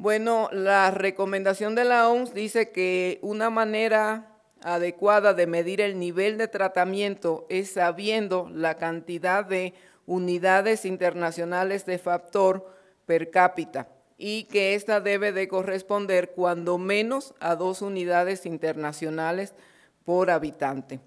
Bueno, la recomendación de la OMS dice que una manera adecuada de medir el nivel de tratamiento es sabiendo la cantidad de unidades internacionales de factor per cápita y que esta debe de corresponder cuando menos a dos unidades internacionales por habitante.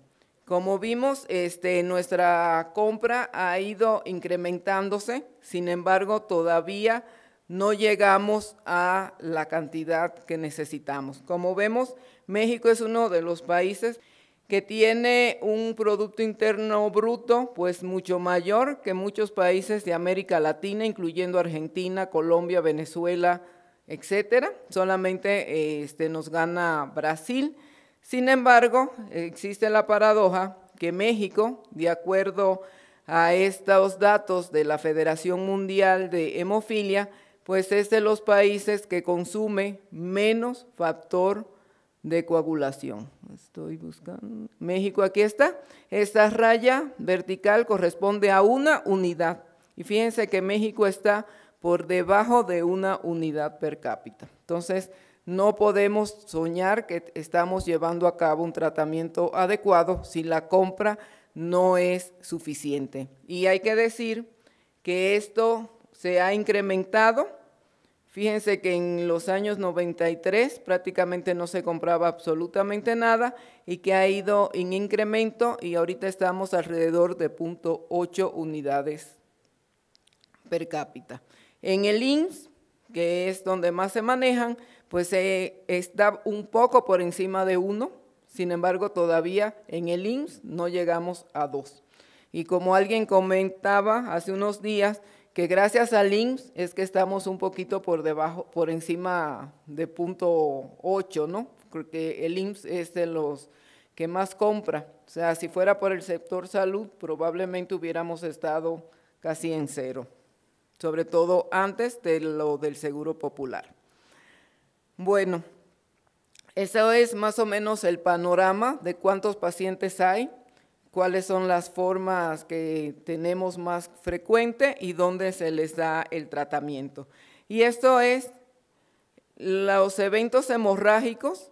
Como vimos, este, nuestra compra ha ido incrementándose, sin embargo, todavía no llegamos a la cantidad que necesitamos. Como vemos, México es uno de los países que tiene un Producto Interno Bruto pues mucho mayor que muchos países de América Latina, incluyendo Argentina, Colombia, Venezuela, etcétera. Solamente este, nos gana Brasil. Sin embargo, existe la paradoja que México, de acuerdo a estos datos de la Federación Mundial de Hemofilia, pues es de los países que consume menos factor de coagulación. Estoy buscando. México, aquí está. Esta raya vertical corresponde a una unidad. Y fíjense que México está por debajo de una unidad per cápita. Entonces, no podemos soñar que estamos llevando a cabo un tratamiento adecuado si la compra no es suficiente. Y hay que decir que esto se ha incrementado. Fíjense que en los años 93 prácticamente no se compraba absolutamente nada y que ha ido en incremento y ahorita estamos alrededor de 0.8 unidades per cápita. En el IMSS, que es donde más se manejan, pues eh, está un poco por encima de uno, sin embargo todavía en el IMSS no llegamos a dos. Y como alguien comentaba hace unos días, que gracias al IMSS es que estamos un poquito por debajo, por encima de punto 8, ¿no? Porque el IMSS es de los que más compra. O sea, si fuera por el sector salud, probablemente hubiéramos estado casi en cero, sobre todo antes de lo del Seguro Popular. Bueno, eso es más o menos el panorama de cuántos pacientes hay cuáles son las formas que tenemos más frecuente y dónde se les da el tratamiento. Y esto es los eventos hemorrágicos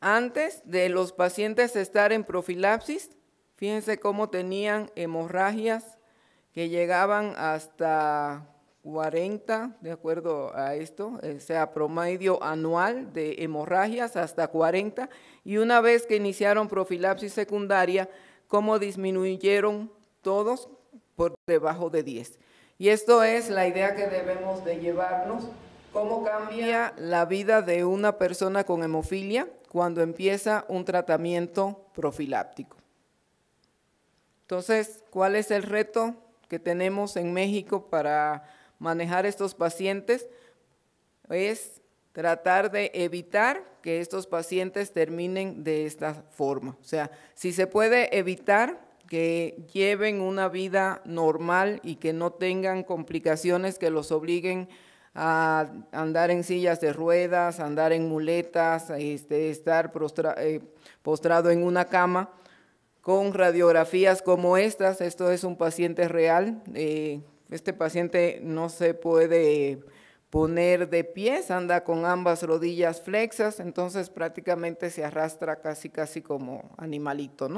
antes de los pacientes estar en profilapsis. Fíjense cómo tenían hemorragias que llegaban hasta 40, de acuerdo a esto, eh, o sea, promedio anual de hemorragias hasta 40, y una vez que iniciaron profilapsis secundaria, cómo disminuyeron todos por debajo de 10. Y esto es la idea que debemos de llevarnos, cómo cambia la vida de una persona con hemofilia cuando empieza un tratamiento profiláptico? Entonces, ¿cuál es el reto que tenemos en México para manejar estos pacientes? Es tratar de evitar que estos pacientes terminen de esta forma. O sea, si se puede evitar que lleven una vida normal y que no tengan complicaciones que los obliguen a andar en sillas de ruedas, andar en muletas, este, estar eh, postrado en una cama, con radiografías como estas, esto es un paciente real, eh, este paciente no se puede poner de pies, anda con ambas rodillas flexas, entonces prácticamente se arrastra casi casi como animalito,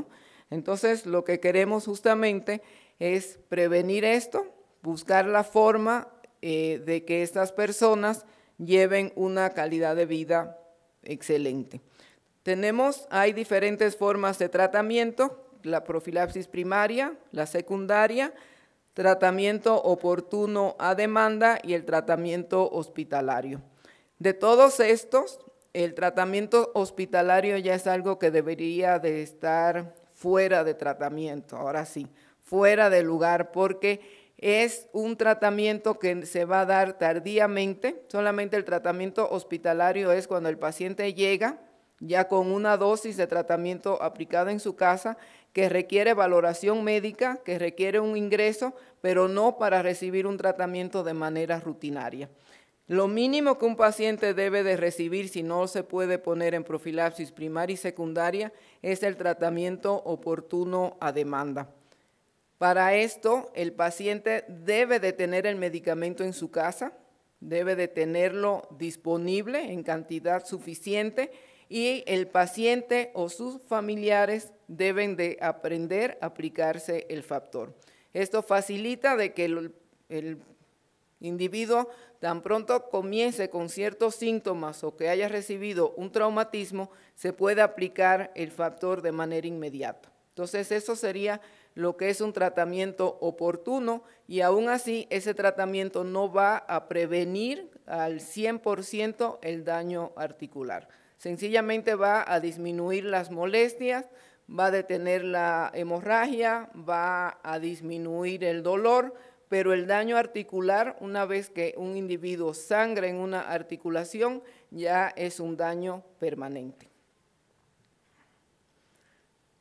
Entonces lo que queremos justamente es prevenir esto, buscar la forma eh, de que estas personas lleven una calidad de vida excelente. Tenemos, hay diferentes formas de tratamiento, la profilaxis primaria, la secundaria, tratamiento oportuno a demanda y el tratamiento hospitalario. De todos estos, el tratamiento hospitalario ya es algo que debería de estar fuera de tratamiento, ahora sí, fuera de lugar, porque es un tratamiento que se va a dar tardíamente, solamente el tratamiento hospitalario es cuando el paciente llega ya con una dosis de tratamiento aplicada en su casa que requiere valoración médica, que requiere un ingreso, pero no para recibir un tratamiento de manera rutinaria. Lo mínimo que un paciente debe de recibir si no se puede poner en profilaxis primaria y secundaria es el tratamiento oportuno a demanda. Para esto, el paciente debe de tener el medicamento en su casa, debe de tenerlo disponible en cantidad suficiente y el paciente o sus familiares deben de aprender a aplicarse el factor. Esto facilita de que el, individuo tan pronto comience con ciertos síntomas o que haya recibido un traumatismo, se pueda aplicar el factor de manera inmediata. Entonces, eso sería lo que es un tratamiento oportuno y aún así ese tratamiento no va a prevenir al 100% el daño articular. Sencillamente va a disminuir las molestias, va a detener la hemorragia, va a disminuir el dolor, pero el daño articular, una vez que un individuo sangra en una articulación, ya es un daño permanente.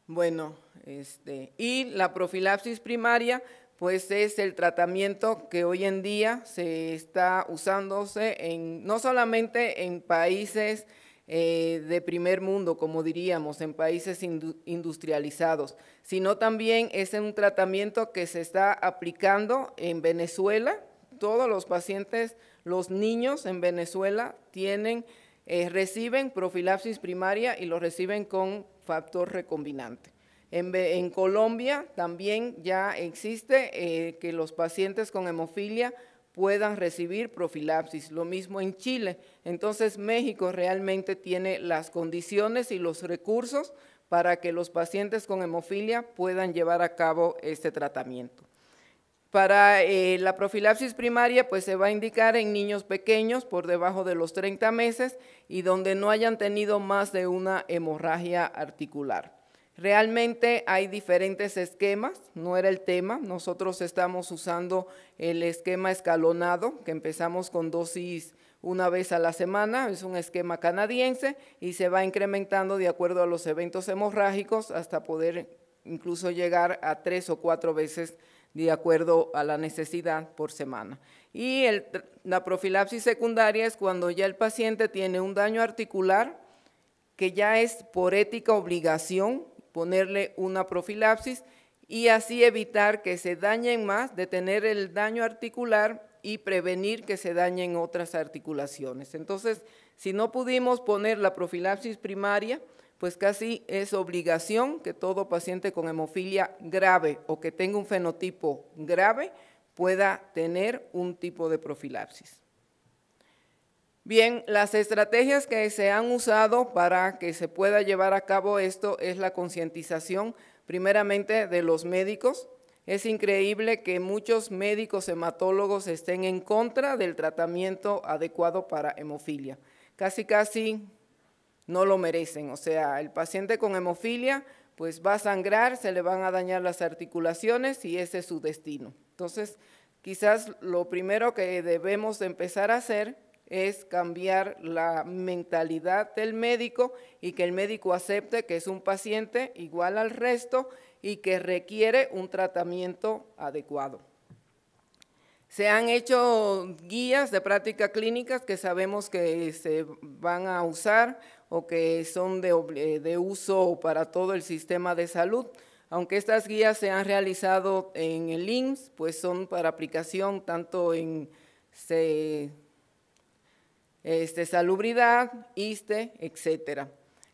Bueno, este, y la profilaxis primaria, pues es el tratamiento que hoy en día se está usándose en, no solamente en países eh, de primer mundo, como diríamos, en países industrializados, sino también es un tratamiento que se está aplicando en Venezuela. Todos los pacientes, los niños en Venezuela tienen, eh, reciben profilaxis primaria y lo reciben con factor recombinante. En, Colombia también ya existe eh, que los pacientes con hemofilia puedan recibir profilapsis, Lo mismo en Chile. Entonces México realmente tiene las condiciones y los recursos para que los pacientes con hemofilia puedan llevar a cabo este tratamiento. Para eh, la profilapsis primaria, pues se va a indicar en niños pequeños por debajo de los 30 meses y donde no hayan tenido más de una hemorragia articular. Realmente hay diferentes esquemas, no era el tema, nosotros estamos usando el esquema escalonado, que empezamos con dosis una vez a la semana, es un esquema canadiense y se va incrementando de acuerdo a los eventos hemorrágicos hasta poder incluso llegar a tres o cuatro veces de acuerdo a la necesidad por semana. Y la profilaxis secundaria es cuando ya el paciente tiene un daño articular que ya es por ética obligación ponerle una profilapsis y así evitar que se dañen más, detener el daño articular y prevenir que se dañen otras articulaciones. Entonces, si no pudimos poner la profilaxis primaria, pues casi es obligación que todo paciente con hemofilia grave o que tenga un fenotipo grave pueda tener un tipo de profilaxis. Bien, las estrategias que se han usado para que se pueda llevar a cabo esto es la concientización, primeramente de los médicos. Es increíble que muchos médicos hematólogos estén en contra del tratamiento adecuado para hemofilia. Casi, casi no lo merecen. O sea, el paciente con hemofilia pues va a sangrar, se le van a dañar las articulaciones y ese es su destino. Entonces, quizás lo primero que debemos empezar a hacer es cambiar la mentalidad del médico y que el médico acepte que es un paciente igual al resto y que requiere un tratamiento adecuado. Se han hecho guías de práctica clínicas que sabemos que se van a usar o que son de, uso para todo el sistema de salud. Aunque estas guías se han realizado en el IMSS, pues son para aplicación tanto en se, este, salubridad, ISTE, etcétera.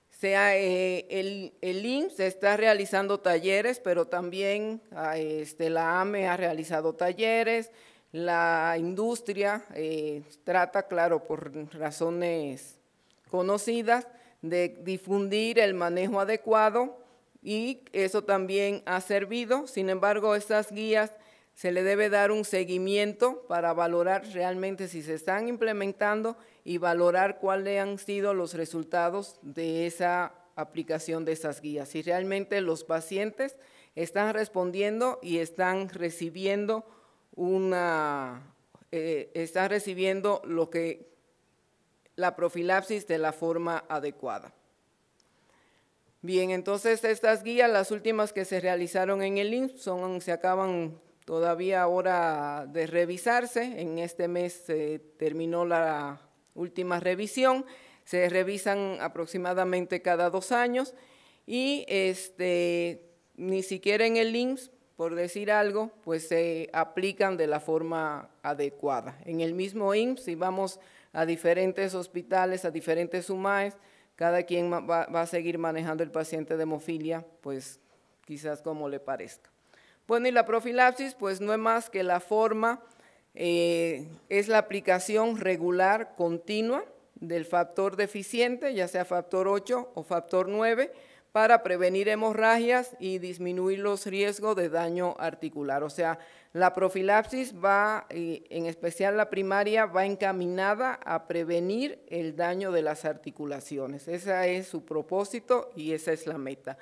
Sea, eh, el, el IMSS está realizando talleres, pero también ah, este, la AME ha realizado talleres, la industria eh, trata, claro, por razones conocidas, de difundir el manejo adecuado y eso también ha servido. Sin embargo, estas guías se le debe dar un seguimiento para valorar realmente si se están implementando y valorar cuáles han sido los resultados de esa aplicación de esas guías, si realmente los pacientes están respondiendo y están recibiendo una, eh, recibiendo lo que la profilaxis de la forma adecuada. Bien, entonces estas guías, las últimas que se realizaron en el INSS, se acaban todavía ahora de revisarse. En este mes se terminó la última revisión. Se revisan aproximadamente cada dos años y este, ni siquiera en el IMSS, por decir algo, pues se aplican de la forma adecuada. En el mismo IMSS, si vamos a diferentes hospitales, a diferentes UMAES, cada quien va, va a seguir manejando el paciente de hemofilia, pues quizás como le parezca. Bueno, y la profilaxis, pues no es más que la forma eh, es la aplicación regular continua del factor deficiente, ya sea factor 8 o factor 9, para prevenir hemorragias y disminuir los riesgos de daño articular. O sea, la profilaxis va, eh, en especial la primaria, va encaminada a prevenir el daño de las articulaciones. Ese es su propósito y esa es la meta.